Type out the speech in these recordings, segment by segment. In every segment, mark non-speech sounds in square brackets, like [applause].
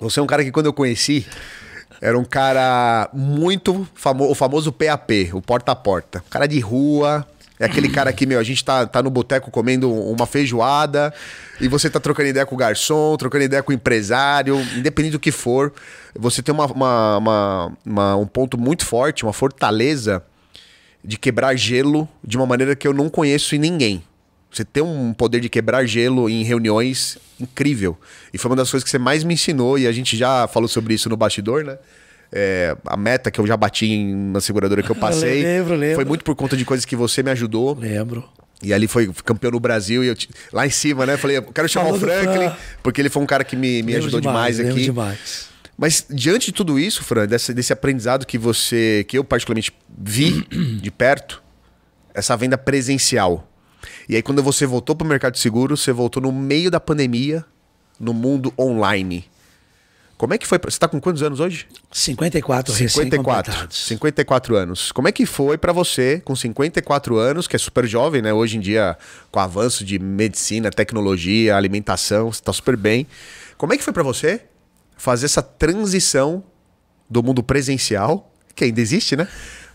Você é um cara que quando eu conheci, era um cara muito famoso, o famoso PAP, o porta a porta. Cara de rua, é aquele cara que, meu, a gente tá, tá no boteco comendo uma feijoada e você tá trocando ideia com o garçom, trocando ideia com o empresário, independente do que for. Você tem uma, uma, uma, uma um ponto muito forte, uma fortaleza de quebrar gelo de uma maneira que eu não conheço em ninguém. Você tem um poder de quebrar gelo em reuniões incrível. E foi uma das coisas que você mais me ensinou, e a gente já falou sobre isso no bastidor, né? É, a meta que eu já bati em uma seguradora que eu [laughs] passei. Eu lembro, lembro. Foi muito por conta de coisas que você me ajudou. Lembro. E ali foi campeão no Brasil e eu lá em cima, né? Falei, eu quero chamar o Franklin, porque ele foi um cara que me, me ajudou demais, demais aqui. demais. Mas diante de tudo isso, Fran, desse, desse aprendizado que você, que eu particularmente vi de perto, essa venda presencial e aí, quando você voltou para o mercado de seguros, você voltou no meio da pandemia, no mundo online. Como é que foi? Pra... Você está com quantos anos hoje? 54, 54. 54 anos. Como é que foi para você, com 54 anos, que é super jovem, né? Hoje em dia, com o avanço de medicina, tecnologia, alimentação, você está super bem. Como é que foi para você fazer essa transição do mundo presencial, que ainda existe, né?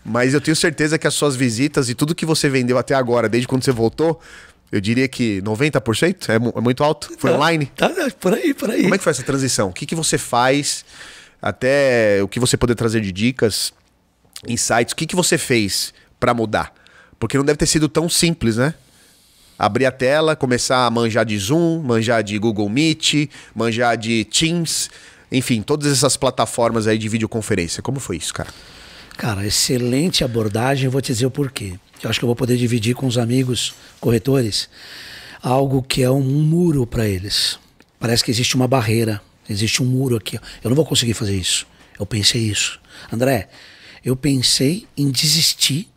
Mas eu tenho certeza que as suas visitas e tudo que você vendeu até agora, desde quando você voltou, eu diria que 90% é, é muito alto. Foi tá, online? Tá, é, por aí, por aí. Como é que foi essa transição? O que, que você faz? Até o que você poder trazer de dicas, insights, o que, que você fez para mudar? Porque não deve ter sido tão simples, né? abrir a tela, começar a manjar de Zoom, manjar de Google Meet, manjar de Teams, enfim, todas essas plataformas aí de videoconferência. Como foi isso, cara? Cara, excelente abordagem, vou te dizer o porquê. Eu acho que eu vou poder dividir com os amigos corretores algo que é um muro para eles. Parece que existe uma barreira, existe um muro aqui. Eu não vou conseguir fazer isso. Eu pensei isso. André, eu pensei em desistir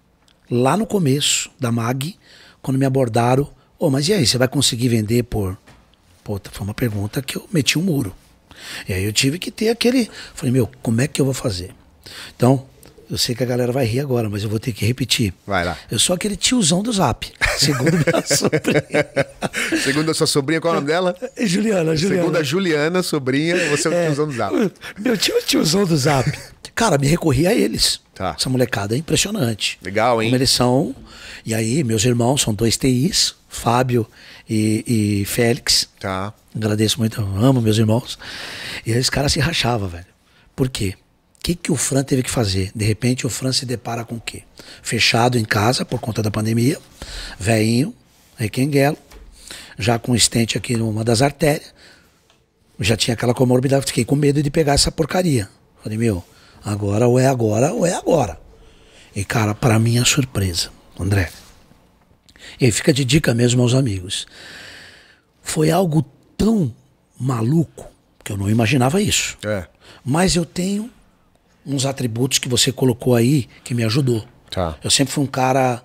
lá no começo da MAG, quando me abordaram. Oh, mas e aí, você vai conseguir vender por. Pô, tá, foi uma pergunta que eu meti um muro. E aí eu tive que ter aquele. Falei, meu, como é que eu vou fazer? Então, eu sei que a galera vai rir agora, mas eu vou ter que repetir. Vai lá. Eu sou aquele tiozão do Zap, [laughs] segundo minha sobrinha. segundo a sua sobrinha, qual é o nome dela? Juliana, Juliana. Segundo a Juliana, sobrinha, você é o é. tiozão do Zap. Meu tio é tiozão do Zap. Cara, me recorri a eles. Tá. Essa molecada é impressionante. Legal, hein? Como eles são. E aí, meus irmãos são dois TIs, Fábio e, e Félix. Tá. Agradeço muito, amo meus irmãos. E aí, esse cara se rachava, velho. Por quê? que, que o Fran teve que fazer? De repente, o Fran se depara com o quê? Fechado em casa por conta da pandemia, veinho, requenguelo, já com um estente aqui numa das artérias, já tinha aquela comorbidade, fiquei com medo de pegar essa porcaria. Falei, meu, agora ou é agora ou é agora. E, cara, para minha é surpresa, André, e fica de dica mesmo aos amigos, foi algo tão maluco que eu não imaginava isso. É. Mas eu tenho uns atributos que você colocou aí que me ajudou. Tá. Eu sempre fui um cara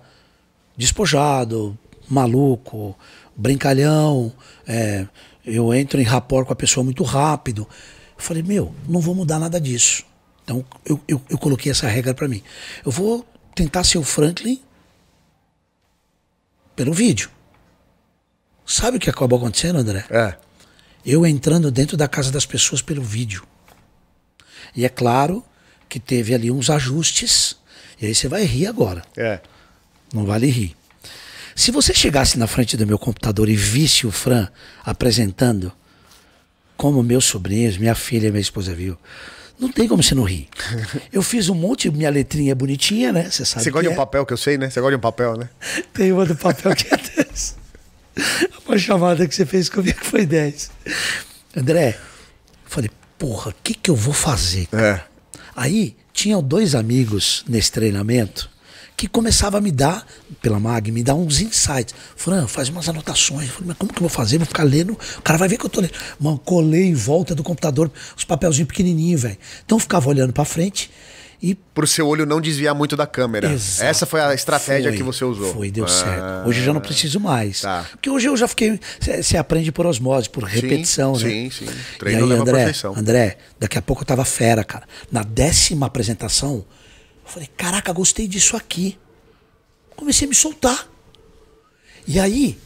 despojado, maluco, brincalhão. É, eu entro em rapport com a pessoa muito rápido. Eu falei, meu, não vou mudar nada disso. Então eu, eu, eu coloquei essa regra para mim. Eu vou tentar ser o Franklin pelo vídeo. Sabe o que acabou acontecendo, André? É. Eu entrando dentro da casa das pessoas pelo vídeo. E é claro que teve ali uns ajustes, e aí você vai rir agora. É. Não vale rir. Se você chegasse na frente do meu computador e visse o Fran apresentando, como meus sobrinhos, minha filha e minha esposa viu, não tem como você não rir. [laughs] Eu fiz um monte, minha letrinha é bonitinha, né? Você sabe. Você gosta de um é. papel que eu sei, né? Você gosta de um papel, né? [laughs] Tem uma do papel que é 10. Uma chamada que você fez comigo que foi 10. André, falei, porra, o que, que eu vou fazer, é. cara? É. Aí tinham dois amigos nesse treinamento que começava a me dar, pela MAG, me dar uns insights. Fran, faz umas anotações. falei, mas como que eu vou fazer? Vou ficar lendo. O cara vai ver que eu tô lendo. Mano, colei em volta do computador os papelzinhos pequenininhos, velho. Então eu ficava olhando para frente e para o seu olho não desviar muito da câmera. Exato. Essa foi a estratégia foi, que você usou. Foi, deu ah, certo. Hoje eu já não preciso mais. Tá. Porque hoje eu já fiquei. Você aprende por osmose, por repetição, sim, né? Sim, sim. Treino e aí, André, André, daqui a pouco eu tava fera, cara. Na décima apresentação, eu falei: caraca, gostei disso aqui. Comecei a me soltar. E aí,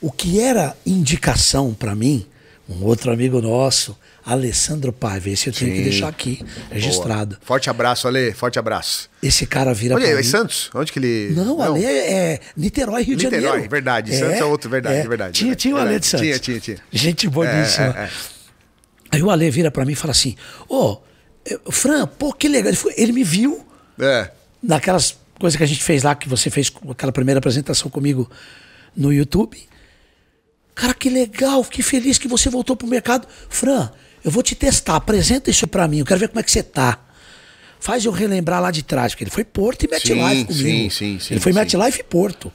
o que era indicação para mim, um outro amigo nosso, Alessandro Paiva. Esse eu tenho Sim. que deixar aqui, registrado. Boa. Forte abraço, Ale. Forte abraço. Esse cara vira. Onde é? é Santos? Onde que ele. Não, Não. Ale é, é Niterói, Rio Niterói, de Janeiro. Niterói, verdade. É. Santos é outro, verdade, é. verdade. Tinha, verdade. tinha o Ale de Santos. Tinha, tinha, tinha. Gente é, boníssima. É, Aí o Ale vira para mim e fala assim: Ô, oh, Fran, pô, que legal. Ele, foi, ele me viu. É. Naquelas coisas que a gente fez lá, que você fez aquela primeira apresentação comigo no YouTube. Cara, que legal, Que feliz que você voltou pro mercado. Fran, eu vou te testar, apresenta isso para mim, eu quero ver como é que você tá. Faz eu relembrar lá de trás, porque ele foi Porto e MetLife comigo. Sim, sim, sim. Ele foi MetLife e Porto.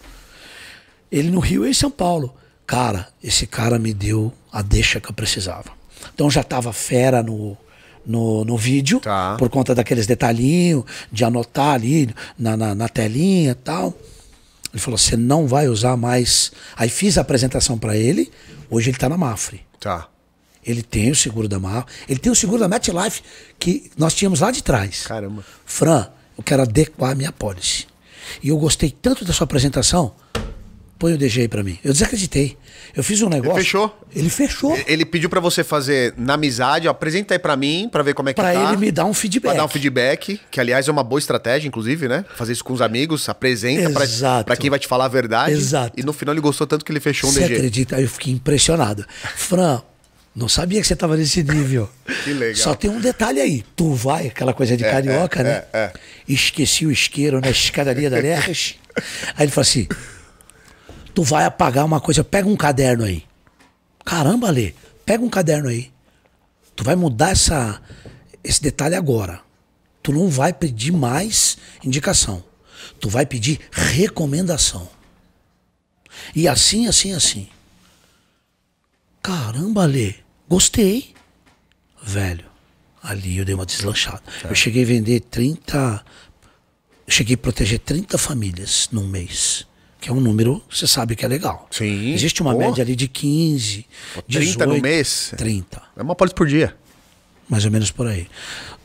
Ele no Rio e em São Paulo. Cara, esse cara me deu a deixa que eu precisava. Então já tava fera no, no, no vídeo, tá. por conta daqueles detalhinhos de anotar ali na, na, na telinha e tal. Ele falou: você não vai usar mais. Aí fiz a apresentação para ele, hoje ele tá na Mafre. Tá. Ele tem o seguro da Marro. Ele tem o seguro da MetLife, que nós tínhamos lá de trás. Caramba. Fran, eu quero adequar a minha pólice. E eu gostei tanto da sua apresentação. Põe o DG aí pra mim. Eu desacreditei. Eu fiz um negócio. Ele fechou? Ele fechou. Ele pediu para você fazer na amizade, ó, apresenta aí pra mim, pra ver como é que pra tá. Pra ele me dar um feedback. Pra dar um feedback, que aliás é uma boa estratégia, inclusive, né? Fazer isso com os amigos, apresenta para Pra, quem vai te falar a verdade. Exato. E no final ele gostou tanto que ele fechou um você DG. Você acredita? Eu fiquei impressionado. Fran, não sabia que você estava nesse nível. [laughs] que legal. Só tem um detalhe aí. Tu vai, aquela coisa de é, carioca, é, né? É, é. Esqueci o isqueiro na escadaria da Lerres. Aí ele falou assim: Tu vai apagar uma coisa, pega um caderno aí. Caramba, Lê, pega um caderno aí. Tu vai mudar essa, esse detalhe agora. Tu não vai pedir mais indicação. Tu vai pedir recomendação. E assim, assim, assim. Caramba, Lê. Gostei. Velho, ali eu dei uma deslanchada. Tá. Eu cheguei a vender 30. Eu cheguei a proteger 30 famílias num mês. Que é um número, você sabe que é legal. Sim. Existe uma Pô. média ali de 15, Pô, 30 18, no mês? 30. É uma polícia por dia. Mais ou menos por aí.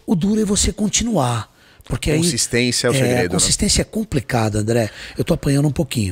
O duro é você continuar. Porque consistência aí, é o é, segredo. É, consistência né? é complicada, André. Eu tô apanhando um pouquinho.